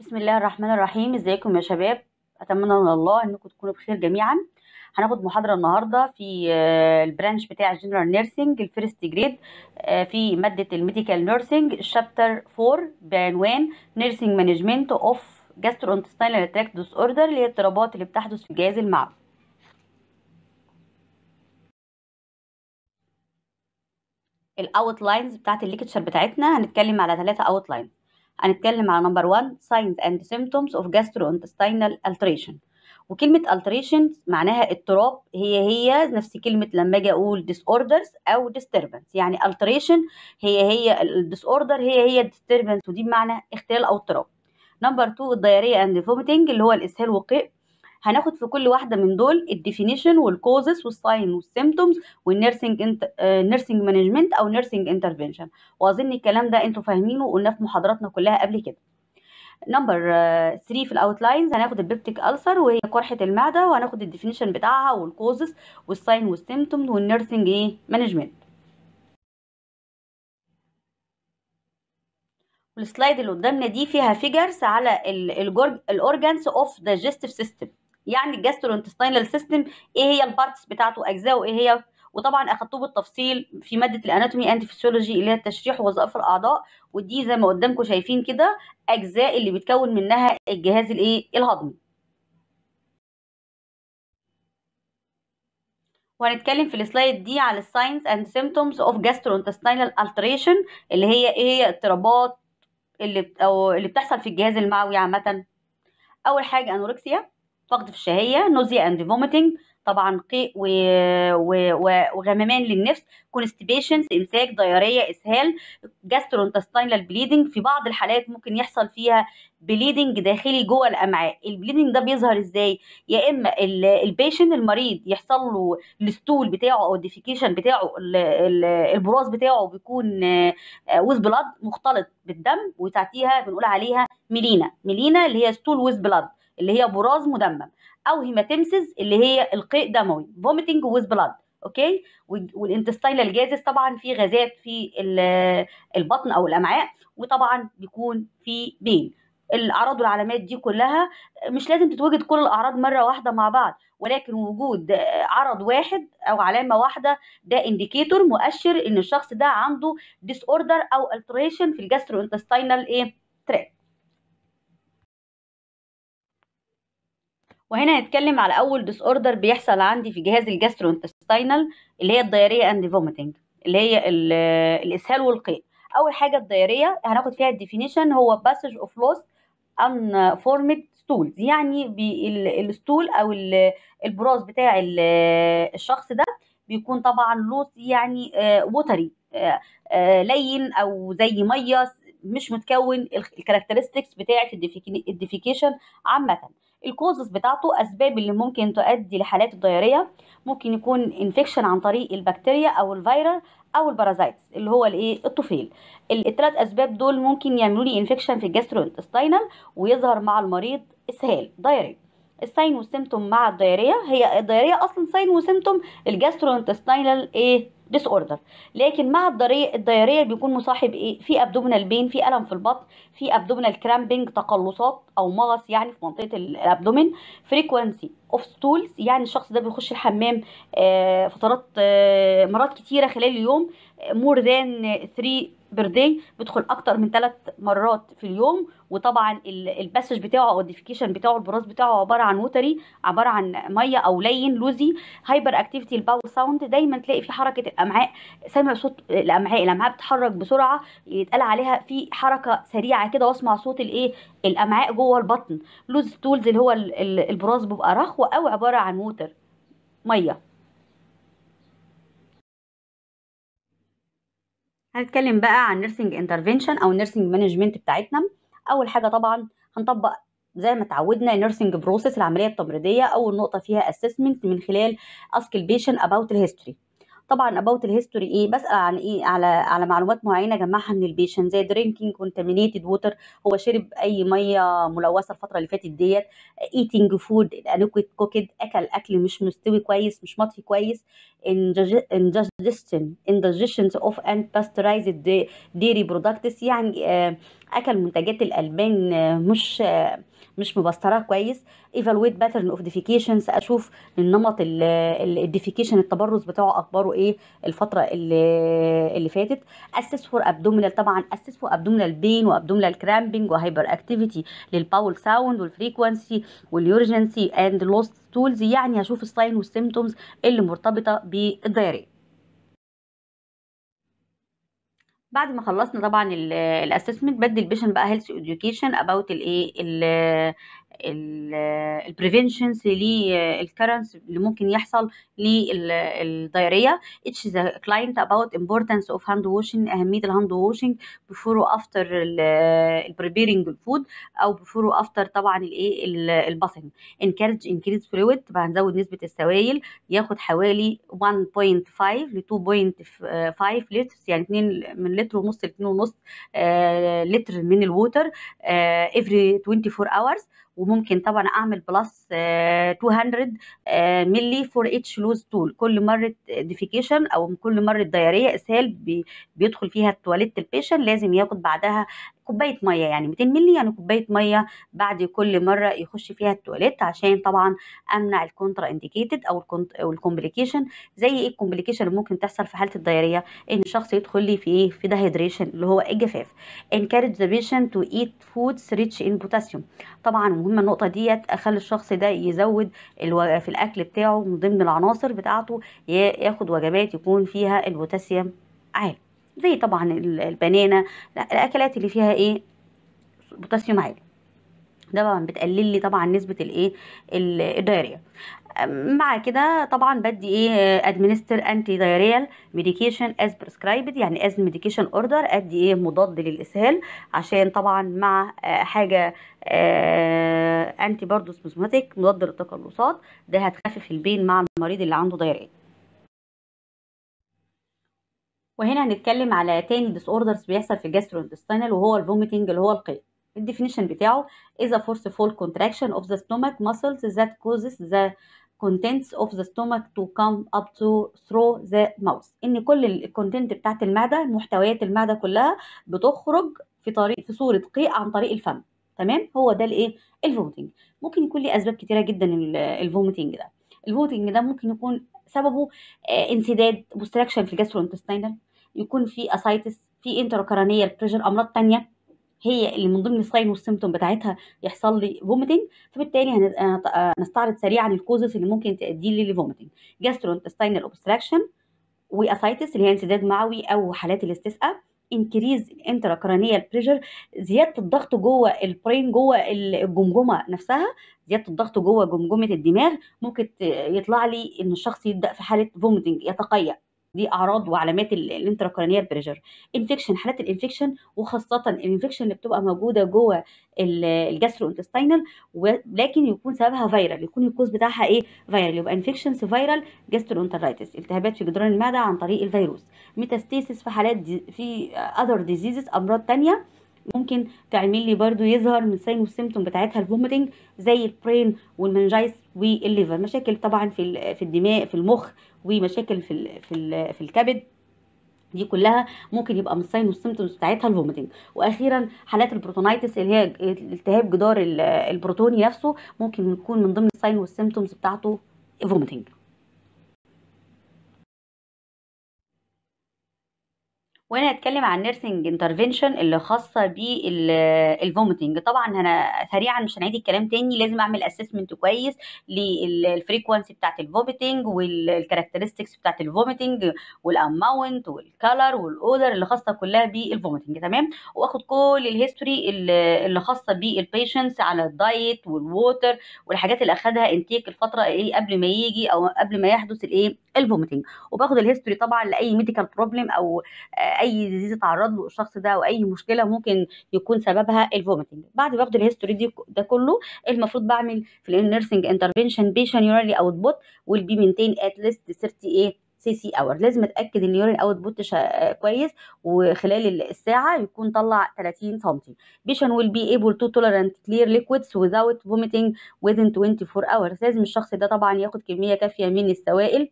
بسم الله الرحمن الرحيم ازيكم يا شباب اتمنى من الله انكم تكونوا بخير جميعا هناخد محاضره النهارده في آه، البرانش بتاع جنرال نيرسينج الفيرست جريد في ماده الميديكال نيرسينج الشابتر 4 بعنوان نيرسينج مانجمنت اوف انتستينال تراكت ديس اوردر اللي هي الاضطرابات اللي بتحدث في جهاز المعده الاوت لاينز بتاعت الليكتشر بتاعتنا هنتكلم على ثلاثه اوت لاينز هنتكلم على نمبر 1 signs and symptoms of gastrointestinal alteration وكلمة alteration معناها اضطراب هي هي نفس كلمة لما اجي اقول disorders او disturbance يعني alteration هي هي disorder هي هي disturbance ودي بمعنى اختلال او اضطراب نمبر 2 الديارية اند فوميتنج اللي هو الاسهال والقيء هناخد في كل واحده من دول الديفينيشن والكوزز والساين والسيمتومز والنيرسينج نيرسينج مانجمنت او نيرسينج انترفينشن واظن الكلام ده انتوا فاهمينه وقلناه في محاضراتنا كلها قبل كده نمبر 3 آه، في الاوتلاينز هناخد البيبتيك السر وهي قرحه المعده وهناخد الديفينيشن بتاعها والكوزز والساين والسيمتومز والنيرسينج ايه مانجمنت والسلايد اللي قدامنا دي فيها فيجرز على الاورجانس اوف دايجستيف سيستم يعني الجاستروانتستينال سيستم ايه هي البارتس بتاعته اجزائه ايه هي وطبعا اخدتوه بالتفصيل في ماده الاناتومي اند فيسيولوجي اللي هي التشريح ووظائف الاعضاء ودي زي ما قدامكم شايفين كده اجزاء اللي بيتكون منها الجهاز الايه الهضمي وهنتكلم في السلايد دي على الساينز اند سيمتومز اوف gastrointestinal alteration اللي هي ايه هي اضطرابات اللي او اللي بتحصل في الجهاز المعوي عامه اول حاجه انوركسيا فقد في الشهية نوزي اند فوميتنج طبعا قيء و... و... وغمامان للنفس كونستبيشن امساك ضياريه اسهال جاسترونتستاينال بليدنج في بعض الحالات ممكن يحصل فيها بليدنج داخلي جوه الامعاء البليدنج ده بيظهر ازاي يا اما البيشن المريض يحصل له الستول بتاعه او الديفيكيشن بتاعه البراز بتاعه بيكون ويز آه، بلاد مختلط بالدم وتعتيها بنقول عليها ميلينا ميلينا اللي هي ستول ويز بلاد اللي هي براز مدمم او هيماتيمسز اللي هي القيء دموي فوميتنج ويز بلاد اوكي والانتستاين الجازز طبعا في غازات في البطن او الامعاء وطبعا بيكون في بين الاعراض والعلامات دي كلها مش لازم تتوجد كل الاعراض مره واحده مع بعض ولكن وجود عرض واحد او علامه واحده ده انديكيتور مؤشر ان الشخص ده عنده ديس اوردر او التريشن في الجاسترو انتستاينال ايه تراك وهنا هنتكلم على اول ديس اوردر بيحصل عندي في جهاز الجاسترو اللي هي الدياريه اند فوميتنج اللي هي آه، الاسهال والقيء اول حاجه الدياريه هناخد فيها الديفينيشن هو باسج اوف لوس ان فورمد ستول يعني الستول او البراز بتاع الشخص ده بيكون طبعا لوس يعني ووتري آه، آه، لين او زي ميه مش متكون الكاركترستكس بتاعه الديفيكيشن عامه الكوزز بتاعته اسباب اللي ممكن تؤدي لحالات الضيارية ممكن يكون انفكشن عن طريق البكتيريا او الفيروس او البارازايتس اللي هو الايه الطفيل التلات اسباب دول ممكن يعملوا لي انفكشن في انتستينال ويظهر مع المريض اسهال ضيارية الساين وسيمتوم مع الضيارية هي الضيارية اصلا ساين وسيمتوم انتستينال ايه ديس اوردر لكن مع الدري... الدياريه بيكون مصاحب ايه في ابدومينال بين في الم في البطن في ابدومينال كرامبنج تقلصات او مغص يعني في منطقه الابدومين فريكوانسي اوف ستولز يعني الشخص ده بيخش الحمام آه فترات آه مرات كتيره خلال اليوم مور ذان 3 بيرداي بيدخل اكتر من ثلاث مرات في اليوم وطبعا الباسج بتاعه او الديفيكيشن بتاعه البراز بتاعه عباره عن وتري عباره عن ميه او لين لوزي هايبر اكتيفيتي الباول ساوند دايما تلاقي في حركه الامعاء سامع صوت الامعاء الامعاء بتتحرك بسرعه يتقال عليها في حركه سريعه كده واسمع صوت الايه الامعاء جوه البطن لوز تولز اللي هو البراز بيبقى رخو او عباره عن ووتر ميه هنتكلم بقى عن نيرسينج انترفنشن او نيرسينج مانجمنت بتاعتنا اول حاجه طبعا هنطبق زي ما اتعودنا نيرسينج بروسيس العمليه التمريضيه اول نقطه فيها اسسمنت من خلال اسك البيشن اباوت الهيستوري طبعا اباوت الهيستوري ايه بسال عن ايه على على معلومات معينه جمعها من البيشن زي درينكينج كونتامينيتد ووتر هو شرب اي ميه ملوثه الفتره اللي فاتت ديت ايتنج فود انوكيت كوكيد اكل اكل مش مستوي كويس مش مطفي كويس indigestion انجستن اوف اند pasteurized ديري برودكتس يعني آه، اكل منتجات الالبان آه، مش آه، مش مبستراها كويس ايفالويت باترن اوف ديفيكيشنز اشوف النمط الديفيكيشن التبرز بتاعه اخباره ايه الفتره اللي اللي فاتت اسس فور ابدومينال طبعا اسس فور ابدومينال بين وابدومينال كرامبنج وهايبر اكتيفيتي للباول ساوند والفريكوانسي واليورجنسي اند لوست تولز يعني اشوف الساين والسيمتومز اللي مرتبطه بالدايريه بعد ما خلصنا طبعا الاسسمنت بدي البيشن بقى هيلث اديوكيشن اباوت الايه البريفنشنز للكرنس اللي ممكن يحصل للدياريه اتش ذا كلاينت اباوت امبورتنس اوف هاند واشنج اهميه الهاند واشنج بيفور وافتر البريبيرنج الفود او بيفور وافتر طبعا الايه الباثنج انكارج انكريز فلويد تبقى هنزود نسبه السوائل ياخد حوالي 1.5 ل 2.5 لتر يعني 2 من لتر ونص ل 2 ونص آه، لتر من الووتر افري 24 اورز وممكن طبعا اعمل بلس 200 آه، آه، ملي فور اتش لوز تول كل مره ديفيكيشن او كل مره دياريه اسهال بيدخل فيها التواليت البيشن لازم ياخد بعدها كوبايه ميه يعني 200 مللي يعني كوبايه ميه بعد كل مره يخش فيها التواليت عشان طبعا امنع الكونترا انديكيتد او الكومبليكيشن زي ايه الكومبليكيشن اللي ممكن تحصل في حاله الدياريه ان الشخص يدخل لي في ايه في دهيدريشن اللي هو الجفاف انكارج ذا بيشنت تو ايت فودز ريتش ان بوتاسيوم طبعا مهمه النقطه ديت اخلي الشخص ده يزود في الاكل بتاعه من ضمن العناصر بتاعته ياخد وجبات يكون فيها البوتاسيوم عالي زي طبعا البنانة الأكلات اللي فيها إيه بوتاسيوم عالي طبعا بتقلل لي طبعا نسبة الإيه الدايرية مع كده طبعا بدي ايه ادمنستر انتي دايريال ميديكيشن از بريسكرايبد يعني از ميديكيشن اوردر ادي ايه مضاد للاسهال عشان طبعا مع آه، حاجه انتي برضو سموزماتيك مضاد للتقلصات ده هتخفف البين مع المريض اللي عنده دايريال وهنا هنتكلم على تاني ديس اوردرز بيحصل في الجاستروانتستينال وهو الفوميتنج اللي هو القيء الديفينيشن بتاعه is a forceful contraction of the stomach muscles that causes the contents of the stomach to come up to through the mouth ان كل الكونتنت بتاعت المعده محتويات المعده كلها بتخرج في طريق في صوره قيء عن طريق الفم تمام هو ده الايه الفوميتنج ممكن يكون ليه اسباب كتيره جدا الفوميتنج ده الفوميتنج ده ممكن يكون سببه آه، انسداد وستراكشن في الجاسترو انتستينال يكون في اسايتس في انتراكرانيال بريشر امراض تانية هي اللي من ضمن الساين والسيمتوم بتاعتها يحصل لي فوميتنج فبالتالي هنستعرض آه، آه، سريعا الكوزز اللي ممكن تؤدي لي لفوميتنج جاسترو انتستينال اوبستراكشن واسايتس اللي هي انسداد معوي او حالات الاستسقاء انكريز انتراكرانيال بريشر زياده الضغط جوه البرين جوه الجمجمه نفسها زياده الضغط جوه جمجمه الدماغ ممكن يطلع لي ان الشخص يبدا في حاله فوميتنج يتقيأ دي اعراض وعلامات الانتراكرانيال بريشر انفكشن حالات الانفكشن وخاصه الانفكشن اللي بتبقى موجوده جوه الجاسترو انتستينال ولكن يكون سببها فيرال يكون الكوز بتاعها ايه فيرال يبقى انفكشنز فيرال جاسترو انترايتس التهابات في جدران المعده عن طريق الفيروس ميتاستاسيس في حالات دي في اذر ديزيزز امراض ثانيه ممكن تعمل لي برضو يظهر من ساين والسيمتوم بتاعتها الفوميتنج زي البرين والمنجايس والليفر مشاكل طبعا في في الدماغ في المخ ومشاكل في في في الكبد دي كلها ممكن يبقى من الساين والسيمتومز بتاعتها الفوميتنج واخيرا حالات البروتونايتس اللي هي التهاب جدار البروتوني نفسه ممكن يكون من ضمن الساين والسيمتومز بتاعته فوميتنج وانا هتكلم عن نيرسينج انترفينشن اللي خاصه بالفوميتنج طبعا انا سريعا مش هنعيد الكلام تاني لازم اعمل اسسمنت كويس للفريكوانسي بتاعه الفوميتنج والكاركترستكس بتاعه الفوميتنج والاماونت والكالر والاودر اللي خاصه كلها بالفوميتنج تمام واخد كل الهيستوري اللي خاصه بالبيشنتس على الدايت والووتر والحاجات اللي اخدها انتيك الفتره ايه قبل ما يجي او قبل ما يحدث الايه الفوميتنج وباخد الهيستوري طبعا لاي ميديكال بروبلم او اي ديزيز اتعرض له الشخص ده او اي مشكله ممكن يكون سببها الفوميتنج بعد ما باخد الهيستوري دي ده كله المفروض بعمل في النيرسنج انترفينشن بيشن يورالي اوتبوت ويل بي مينتين ات ليست 38 سي سي اور لازم اتاكد ان اليورين اوت بوت كويس وخلال الساعه يكون طلع 30 سم بيشن ويل بي ايبل تو توليرنت كلير ليكويدز وذاوت فوميتنج ويزن 24 اورز لازم الشخص ده طبعا ياخد كميه كافيه من السوائل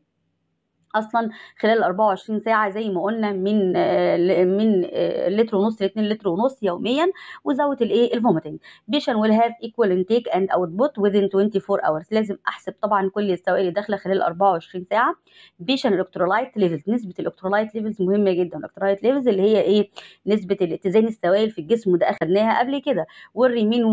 اصلا خلال 24 ساعه زي ما قلنا من آه، من آه، لتر ونص ل 2 لتر ونص يوميا وزود الايه الفوميتنج بيشن ويل هاف ايكوال انتيك اند اوتبوت ويذن 24 اورز لازم احسب طبعا كل السوائل اللي داخله خلال 24 ساعه بيشن الكترولايت ليفلز نسبه الكترولايت ليفلز مهمه جدا الكترولايت ليفلز اللي هي ايه نسبه الاتزان السوائل في الجسم وده اخدناها قبل كده والريمين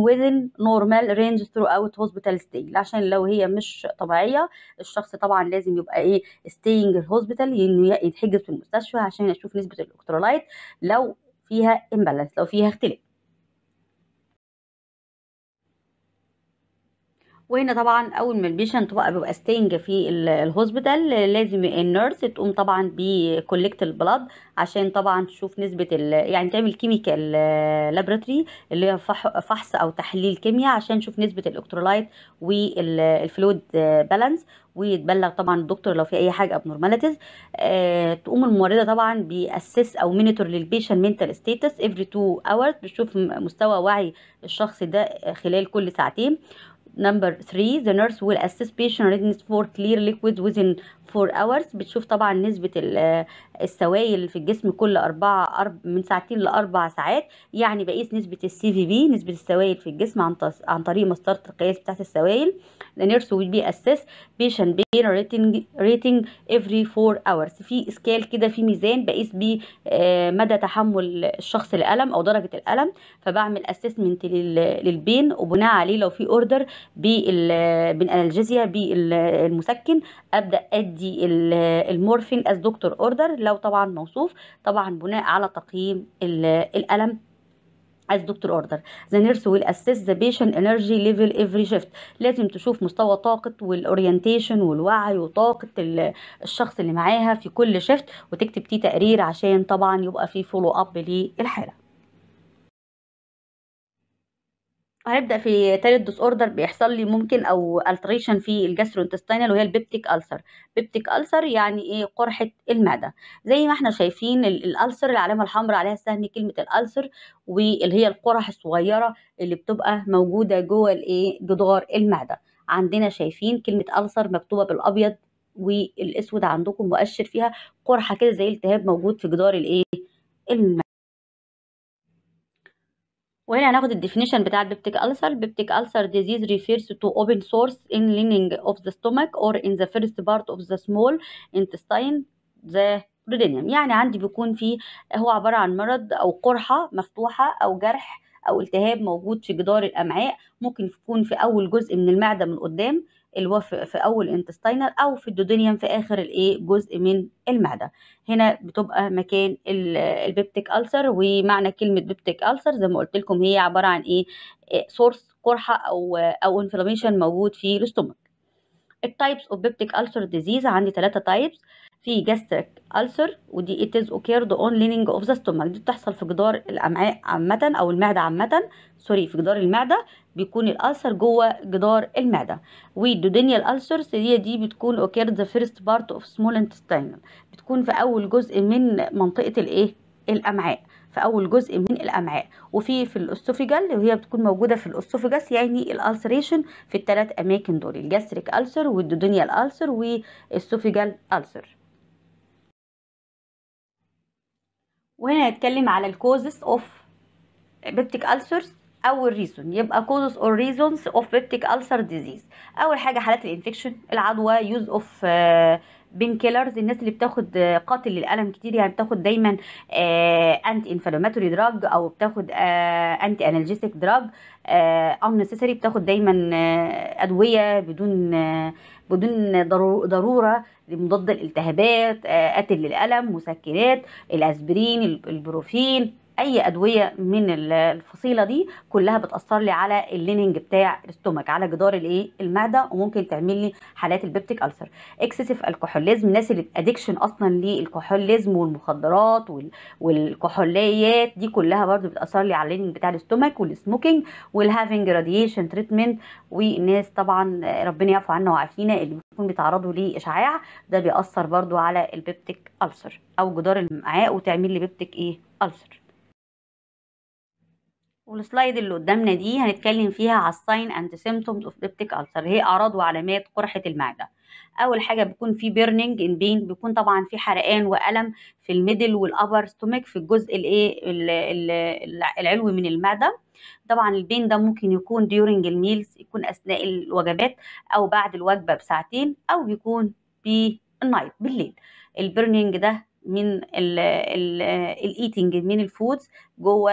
نورمال رينج ثرو اوت هوسبيتال ستي عشان لو هي مش طبيعيه الشخص طبعا لازم يبقى ايه ستي الدوبنج هوسبيتال انه يتحجز في المستشفى عشان اشوف نسبه الاكترولايت لو فيها امبالانس لو فيها اختلاف وهنا طبعا اول ما البيشنت بقى بيبقى ستينج في الهوسبيتال لازم النيرس تقوم طبعا بكولكت البلد عشان طبعا تشوف نسبه يعني تعمل كيميكال لابراتوري اللي هي فحص او تحليل كيمياء عشان تشوف نسبه الالكترولايت والفلويد بالانس ويتبلغ طبعا الدكتور لو في اي حاجه ابنورماليتيز آه، تقوم الممرضه طبعا بيأسس او مينيتور للبيشن منتال ستيتس افري تو اورز بتشوف مستوى وعي الشخص ده خلال كل ساعتين Number 3 the nurse will assess patient readiness for clear liquid within 4 hours بتشوف طبعا نسبة السوائل في الجسم كل أربعة أرب من ساعتين لأربع ساعات يعني بقيس نسبة السي في بي نسبة السوائل في الجسم عن, عن طريق مسطرة القياس بتاعت السوائل ده نيرس will أسس بيشن patient ريتنج ريتنج rating every 4 في سكيل كده في ميزان بقيس بيه آه، مدى تحمل الشخص الألم أو درجة الألم فبعمل لل... للبين وبناء عليه لو في اوردر بالانالجيزيا بالمسكن ابدا ادي المورفين از دكتور اوردر لو لو طبعا موصوف طبعا بناء على تقييم الألم عايز دكتور اوردر ذا نيرس ويل اسيس ذا بيشنت انرجي ليفل افري شيفت لازم تشوف مستوى طاقه والاورينتيشن والوعي وطاقه الشخص اللي معاها في كل شيفت وتكتب فيه تقرير عشان طبعا يبقى في فولو اب للحاله هنبدا في تالت ديس اوردر بيحصل لي ممكن او التريشن في الجاسترو انتستينال وهي البيبتيك السر بيبتيك السر يعني ايه قرحه المعده زي ما احنا شايفين الالسر العلامه الحمراء عليها سهم كلمه الالسر واللي هي القرح الصغيره اللي بتبقى موجوده جوه الايه جدار المعده عندنا شايفين كلمه السر مكتوبه بالابيض والاسود عندكم مؤشر فيها قرحه كده زي التهاب موجود في جدار الايه المعده وهنا هناخد الديفينيشن بتاع البيبتيك ألسر البيبتيك ألسر ديزيز refers to open source in lining of the stomach or in the first part of the small intestine the duodenum يعني عندي بيكون في هو عبارة عن مرض أو قرحة مفتوحة أو جرح أو التهاب موجود في جدار الأمعاء ممكن يكون في أول جزء من المعدة من قدام الوفر في اول انتستينال او في الدودينيوم في اخر الايه جزء من المعده هنا بتبقى مكان البيبتيك ألسر ومعنى كلمه بيبتيك ألسر زي ما قلت لكم هي عباره عن ايه سورس قرحه او او انفلاميشن موجود في الاستومك التايبس اوف بيبتيك ألسر ديزيز عندي ثلاثه تايبس في جاستريك ألسر ودي اتز اوكيرد اون لينينج اوف ذا ستومك دي بتحصل في جدار الأمعاء عامة أو المعدة عامة سوري في جدار المعده بيكون الالسر جوه جدار المعده والدودينيال الالسرز هي دي بتكون اوكير ذا فيرست بارت اوف سمول انتستينال بتكون في اول جزء من منطقه الايه الامعاء في اول جزء من الامعاء وفي في الاوسوفيجال وهي بتكون موجوده في الاوسوفيجاس يعني الالسريشن في الثلاث اماكن دول الجاستريك السر والدودينيال السر والسوفيجال السر وهنا هنتكلم على الكوزس اوف بيبتيك السرز اول ريزون يبقى causes اور reasons of peptic ulcer disease اول حاجه حالات الانفكشن العدوى يوز اوف بين كيلرز الناس اللي بتاخد آه، قاتل للالم كتير يعني بتاخد دايما انت انفلاماتوري دراج او بتاخد انت انالجيسيك دراج نيسيسري بتاخد دايما آه، ادويه بدون آه، بدون ضروره لمضاد الالتهابات قاتل للالم مسكنات الاسبرين البروفين اي ادويه من الفصيله دي كلها بتاثر لي على الليننج بتاع الاستومك على جدار الايه المعده وممكن تعمل لي حالات البيبتيك السر اكسسيف الكحوليزم الناس اللي ادكشن اصلا للكحوليزم والمخدرات والكحوليات دي كلها برده بتاثر لي على الليننج بتاع الاستومك والسموكينج والهافينج راديشن تريتمنت والناس طبعا ربنا يعفو عنا وعافينا اللي بيكون بيتعرضوا لاشعاع ده بيأثر برده على البيبتيك السر او جدار المعاء وتعمل لي بيبتيك ايه السر والسلايد اللي قدامنا دي هنتكلم فيها على الساين اند سيمتومز اوف بيبتيك ألسر هي أعراض وعلامات قرحة المعدة أول حاجة بيكون في بيرنينج ان بين بيكون طبعا في حرقان وألم في الميدل والأبر ستومك في الجزء الايه العلوي من المعدة طبعا البين ده ممكن يكون ديورنج الميلز يكون أثناء الوجبات أو بعد الوجبة بساعتين أو بيكون بالنايت بالليل البيرنينج ده من الايتنج من الفودز جوه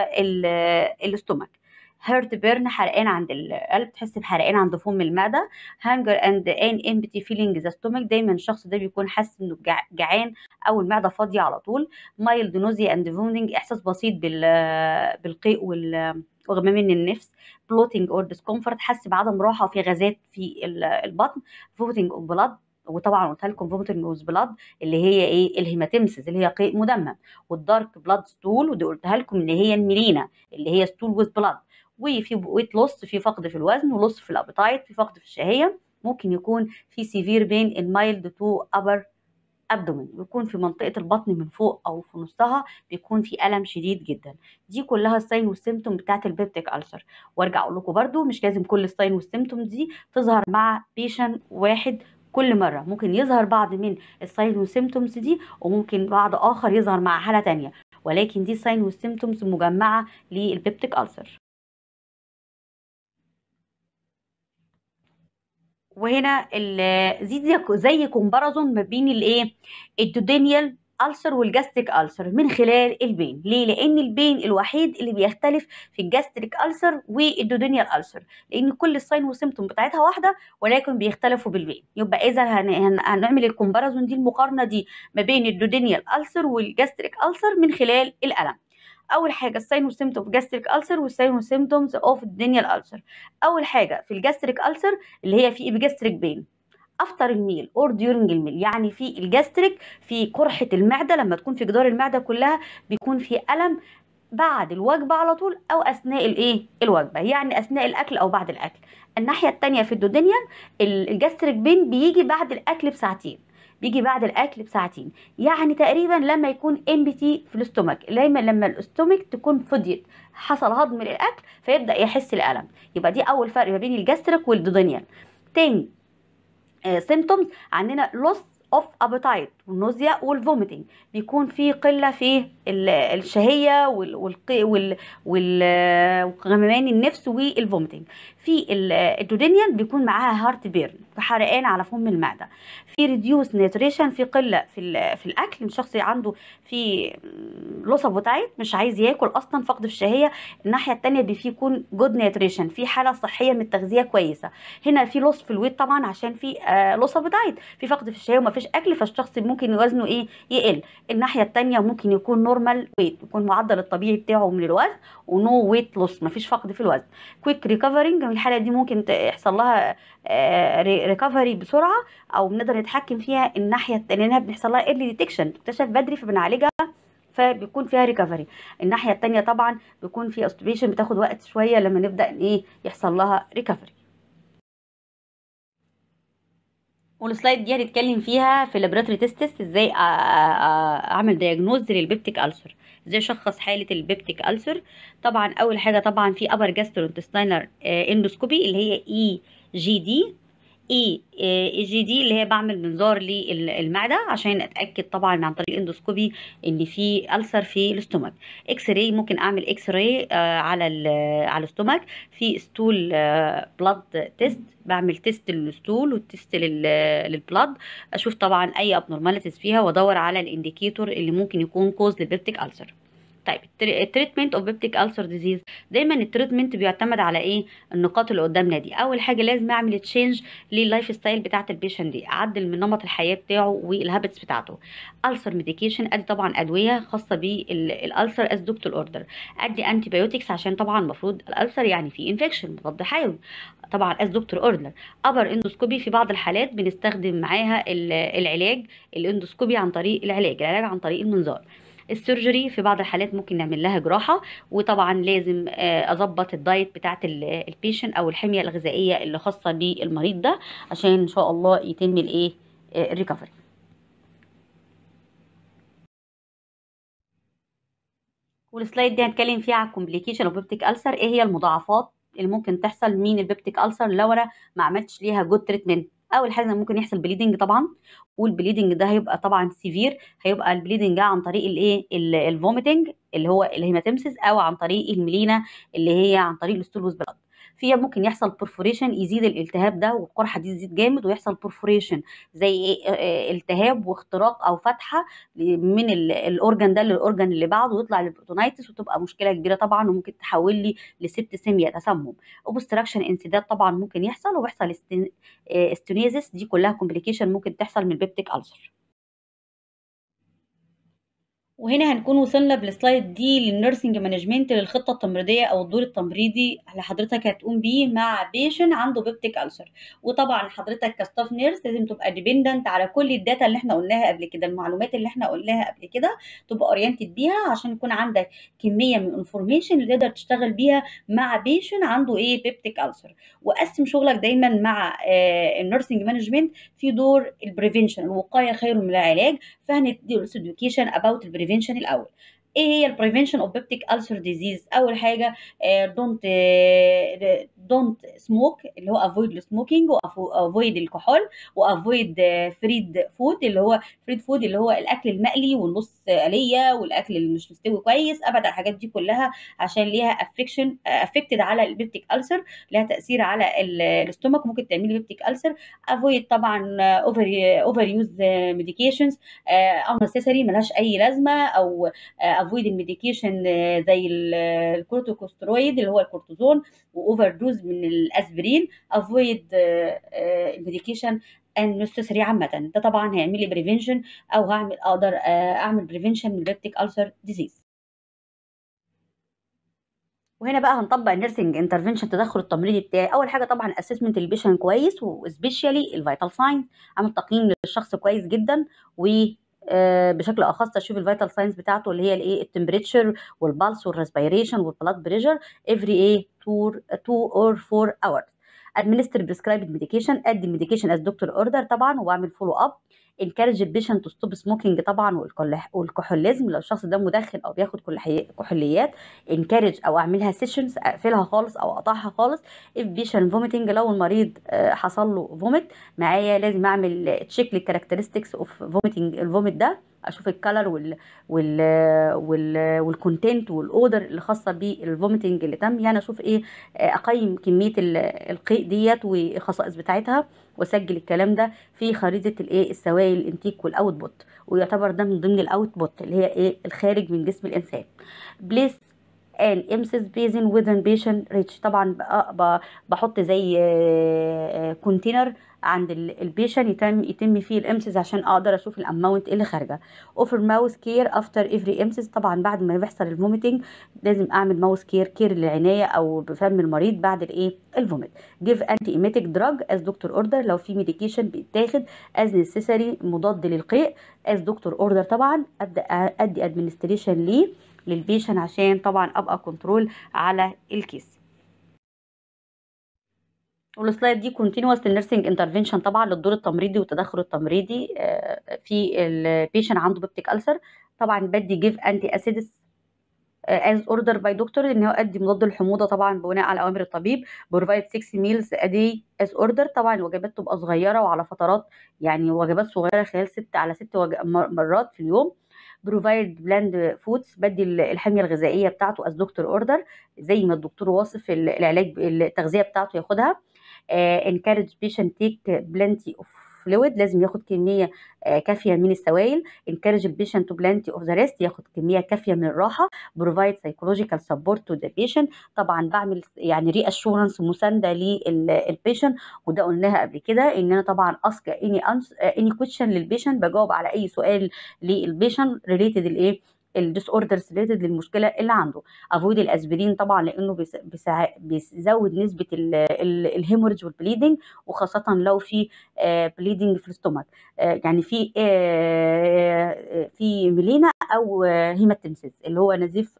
الاستومك هيرت بيرن حرقان عند القلب تحس بحرقان عند فم المعده هانجر اند ان امبتي فيلينج ذا ستومك دايما الشخص ده بيكون حاسس انه جعان او المعده فاضيه على طول مايلد نوزي اند فومنج احساس بسيط بالقيء وال وغمام من النفس بلوتينج اور ديسكومفورت حاسس بعدم راحه في غازات في البطن فوتنج اوف بلاد وطبعا قلت لكم فوميت نوز بلاد اللي هي ايه الهيماتيمسز اللي هي قيء مدمم والدارك بلاد ستول ودي قلتها لكم ان هي الميلينا اللي هي ستول ويز بلاد وفي ويت لوس في فقد في الوزن ولوس في الابيتايت في فقد في الشهيه ممكن يكون في سيفير بين المايلد تو ابر ابدومين ويكون في منطقه البطن من فوق او في نصها بيكون في الم شديد جدا دي كلها الساين والسيمتوم بتاعت البيبتيك السر وارجع اقول لكم برده مش لازم كل الساين والسيمتوم دي تظهر مع بيشن واحد كل مرة ممكن يظهر بعض من الساين والسيمتومز دي وممكن بعض آخر يظهر مع حالة تانية ولكن دي ساين والسيمتومز مجمعة للبيبتيك ألسر وهنا زي زي كومبارزون ما بين الايه الدودينيال ألسر والجاستريك ألسر من خلال البين ليه لأن البين الوحيد اللي بيختلف في الجاستريك ألسر والدودينيال ألسر لأن كل الساين وسيمتوم بتاعتها واحدة ولكن بيختلفوا بالبين يبقى إذا هن... هنعمل الكومباريزون دي المقارنة دي ما بين الدودينيال ألسر والجاستريك ألسر من خلال الألم اول حاجه الساين في جاستريك السر والساين وسيمتومز اوف الدنيا الالسر اول حاجه في الجاستريك السر اللي هي في ايبيجاستريك بين افتر الميل اور ديورنج الميل يعني في الجاستريك في قرحه المعده لما تكون في جدار المعده كلها بيكون في الم بعد الوجبه على طول او اثناء الايه الوجبه يعني اثناء الاكل او بعد الاكل الناحيه الثانيه في الدودينيوم الجاستريك بين بيجي بعد الاكل بساعتين بيجي بعد الاكل بساعتين يعني تقريبا لما يكون تي في الاستومك لما لما الاستومك تكون فضيت حصل هضم للاكل فيبدا يحس الالم يبقى دي اول فرق ما بين الجاستريك والدودينيوم تاني symptoms then loss of appetite والنوزيا والفوميتنج بيكون في قله في الشهيه والغممان النفس والفوميتنج في الدودينيان بيكون معاها هارت بيرن حرقان على فم المعده في ريديوس نيتريشن في قله في في الاكل الشخص عنده في لصب وتعب مش عايز ياكل اصلا فقد في الشهيه الناحيه الثانيه بيكون جود نيتريشن في حاله صحيه من التغذيه كويسه هنا في لص في الويت طبعا عشان في لصب آه، وتعب في فقد في الشهيه ومفيش اكل فالشخص ممكن ممكن وزنه ايه يقل الناحيه الثانيه ممكن يكون نورمال ويت يكون معدل الطبيعي بتاعه من الوزن ونو ويت لوس مفيش فقد في الوزن كويك ريكفرنج الحاله دي ممكن يحصل لها ريكفري آه، بسرعه او بنقدر نتحكم فيها الناحيه الثانيه لانها بيحصل لها ايرلي ديتكشن تكتشف بدري فبنعالجها فبيكون فيها ريكفري الناحيه الثانيه طبعا بيكون في استوبيشن بتاخد وقت شويه لما نبدا ايه يحصل لها ريكفري والسلايد دي هنتكلم فيها في اللابراتوري تيستس ازاي اعمل دايجنوز للبيبتيك السر ازاي اشخص حاله البيبتيك السر طبعا اول حاجه طبعا في ابر جاسترونتستاينر اندوسكوبي اللي هي اي جي دي اي آه، جي دي اللي هي بعمل منظار للمعده عشان اتاكد طبعا عن طريق الاندوسكوبي ان في السر في الاستومك اكس راي ممكن اعمل اكس راي آه، على على الاستومك في ستول بلاد آه، تيست بعمل تيست للستول وتيست للبلاد اشوف طبعا اي ابنورماليتيز فيها وادور على الانديكيتور اللي ممكن يكون كوز للبيبتيك السر طيب التريتمنت اوف بيبتيك ألسر ديزيز دايما التريتمنت بيعتمد على ايه النقاط اللي قدامنا دي اول حاجه لازم اعمل تشينج لللايف ستايل بتاعت البيشنت دي اعدل من نمط الحياه بتاعه والهابتس بتاعته ألسر ميديكيشن ادي طبعا ادويه خاصه بالألسر از دكتور اوردر ادي انتي بايوتكس عشان طبعا المفروض الألسر يعني فيه انفكشن مضاد حيوي طبعا از دكتور اوردر ابر اندوسكوبي في بعض الحالات بنستخدم معاها العلاج الاندوسكوبي عن طريق العلاج العلاج عن طريق المنظار السيرجري في بعض الحالات ممكن نعمل لها جراحه وطبعا لازم آه، اظبط الدايت بتاعه آه، البيشن او الحميه الغذائيه اللي خاصه بالمريض ده عشان ان شاء الله يتم الايه الريكفري آه، والسلايد دي هنتكلم فيها على الكومبليكيشن اوف بيبتيك السر ايه هي المضاعفات اللي ممكن تحصل من البيبتيك السر لو انا ما عملتش ليها جود تريتمنت اول حاجه ممكن يحصل بليدنج طبعا والبليدنج ده هيبقى طبعا سيفير هيبقى البليدنج عن طريق الايه الفوميتنج اللي هو الهيماتيمسيس او عن طريق الميلينا اللي هي عن طريق الستول بلاد فيها ممكن يحصل برفوريشن يزيد الالتهاب ده والقرحه دي تزيد جامد ويحصل برفوريشن زي إيه؟ آه، آه، التهاب واختراق او فتحه من الاورجن ده للاورجن اللي بعده ويطلع للبروتونايتس وتبقى مشكله كبيره طبعا وممكن تحول لي سيميا تسمم اوبستراكشن انسداد طبعا ممكن يحصل ويحصل استنيزس آه، دي كلها كومبليكيشن ممكن تحصل من البيبتيك ألسر وهنا هنكون وصلنا بالسلايد دي للنيرسنج مانجمنت للخطه التمريضيه او الدور التمريضي اللي حضرتك هتقوم بيه مع بيشن عنده بيبتيك ألسر وطبعا حضرتك كستاف نيرس لازم تبقى ديبندنت على كل الداتا اللي احنا قلناها قبل كده المعلومات اللي احنا قلناها قبل كده تبقى اورينتد بيها عشان يكون عندك كميه من الانفورميشن اللي تقدر تشتغل بيها مع بيشن عنده ايه بيبتيك ألسر وقسم شغلك دايما مع آه، النيرسنج مانجمنت في دور البريفنشن الوقايه خير من العلاج فهندي اديوكيشن اباوت البريفنشن البريفنشن الاول ايه هي البريفنشن اوف بيبتيك ألسر ديزيز اول حاجه دونت دونت سموك اللي هو افويد السموكينج وافويد الكحول وافويد فريد آه، فود اللي هو فريد فود اللي هو الاكل المقلي والنص اليه والاكل اللي مش مستوي كويس ابعد عن الحاجات دي كلها عشان ليها افكشن افكتد آه، على البيبتيك ألسر ليها تاثير على الاستومك ممكن تعمل بيبتيك ألسر افويد طبعا اوفر اوفر يوز ميديكيشنز او نسيسري ملهاش اي لازمه او آه، افويد الميديكيشن آه، زي الكورتوكوسترويد آه، اللي هو الكورتيزون واوفر دوز من الاسبرين افويد الميديكيشن النستسري عامه ده طبعا هيعمل لي بريفنشن او هعمل اقدر آه، اعمل بريفنشن من البيبتيك السر ديزيز وهنا بقى هنطبق النيرسنج انترفنشن التدخل التمريضي بتاعي اول حاجه طبعا اسسمنت البيشن كويس وسبيشالي الفيتال ساين عامل تقييم للشخص كويس جدا و آه، بشكل اخص تشوف الفيتال ساينز بتاعته اللي هي الايه التمبريتشر والبلس والريسبيريشن والبلاد بريشر افري ايه 2 اور 4 اور administer prescribed medication ادي medication as doctor order طبعا وبعمل follow up انكارج البيشنت تو ستوب سموكينج طبعا والكحوليزم لو الشخص ده مدخن او بياخد كل كحوليات انكارج او اعملها سيشنز اقفلها خالص او اقطعها خالص اف بيشنت فوميتنج لو المريض آه، حصل له فوميت معايا لازم اعمل تشيك للكاركترستكس اوف فوميتنج الفوميت ده اشوف الكلر وال وال وال والكونتنت والاودر اللي خاصه بالفوميتنج اللي تم يعني اشوف ايه اقيم كميه القيء ديت والخصائص بتاعتها واسجل الكلام ده في خريطه الايه السوائل الانتيك والاوتبوت ويعتبر ده من ضمن الاوتبوت اللي هي ايه الخارج من جسم الانسان بليس ان امسس بيزن ويذن بيشن ريتش طبعا بحط زي كونتينر آه، آه، عند البيشن يتم يتم فيه الامسز عشان اقدر اشوف الاماونت اللي خارجه اوفر ماوس كير افتر افري امسز طبعا بعد ما بيحصل الفوميتنج لازم اعمل ماوس كير كير للعنايه او بفم المريض بعد الايه الفوميت جيف انتي ايميتيك دراج از دكتور اوردر لو في ميديكيشن بيتاخد از نيسيسري مضاد للقيء از دكتور اوردر طبعا ابدا ادي ادمنستريشن ليه للبيشن عشان طبعا ابقى كنترول على الكيس والسلايد دي كونتينوس للنيرسينج انترفينشن طبعا للدور التمريضي والتدخل التمريضي آه، في البيشنت عنده بيبتيك ألسر طبعا بدي جيف انتي اسيدس از اوردر باي دكتور ان هو ادي مضاد الحموضه طبعا بناء على اوامر الطبيب بروفايد 6 ميلز ادي از اوردر طبعا الوجبات تبقى صغيره وعلى فترات يعني وجبات صغيره خلال 6 على 6 مرات في اليوم بروفايد بلاند فودز بدي الحميه الغذائيه بتاعته از دكتور اوردر زي ما الدكتور واصف العلاج التغذيه بتاعته ياخدها انكارج بيشنت تيك بلانتي اوف فلويد لازم ياخد كميه آه، كافيه من السوائل انكارج البيشنت تو بلانتي اوف ذا ريست ياخد كميه كافيه من الراحه بروفايد سايكولوجيكال سبورت تو ذا بيشنت طبعا بعمل يعني ري اشورنس مسانده للبيشنت وده قلناها قبل كده ان انا طبعا اسك اني اني كويشن للبيشنت بجاوب على اي سؤال للبيشنت ريليتد الايه الديس اوردرز ريليتد للمشكله اللي عنده افويد الاسبرين طبعا لانه بيزود نسبه الهيموريج والبليدنج وخاصه لو في بليدنج آه، في الاستومك آه، يعني في آه، في ميلينا او هيماتنسيس اللي هو نزيف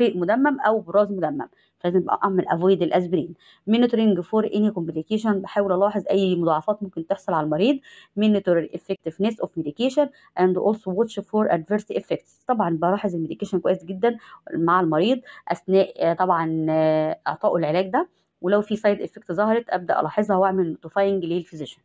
مدمم او براز مدمم لازم ابقى اعمل افويد الاسبرين مينيتورنج فور اني كومبليكيشن بحاول الاحظ اي مضاعفات ممكن تحصل على المريض مينيتور الافكتفنس اوف ميديكيشن اند اولسو واتش فور ادفيرس افكتس طبعا بلاحظ الميديكيشن كويس جدا مع المريض اثناء آه، طبعا آه، اعطائه العلاج ده ولو في سايد افكت ظهرت ابدا الاحظها واعمل نوتيفاينج للفيزيشن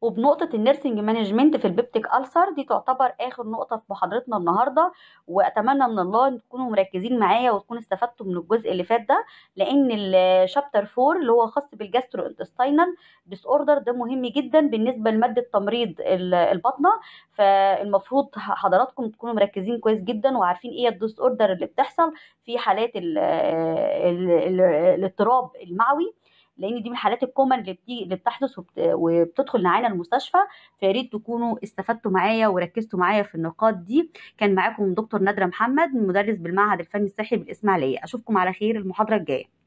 وبنقطة النيرسنج مانجمنت في البيبتيك ألسر دي تعتبر آخر نقطة في محاضرتنا النهاردة وأتمنى من الله أن تكونوا مركزين معايا وتكونوا استفدتوا من الجزء اللي فات ده لأن الشابتر 4 اللي هو خاص بالجاسترو انتستاينال ديس اوردر ده مهم جدا بالنسبة لمادة تمريض البطنة فالمفروض حضراتكم تكونوا مركزين كويس جدا وعارفين إيه الديس اوردر اللي بتحصل في حالات الاضطراب المعوي لان دي من الحالات الكومن اللي بتيجي اللي بتحدث وبت... وبتدخل معانا المستشفى فيا ريت تكونوا استفدتوا معايا وركزتوا معايا في النقاط دي كان معاكم دكتور نادره محمد مدرس بالمعهد الفني الصحي بالاسماعيليه اشوفكم على خير المحاضره الجايه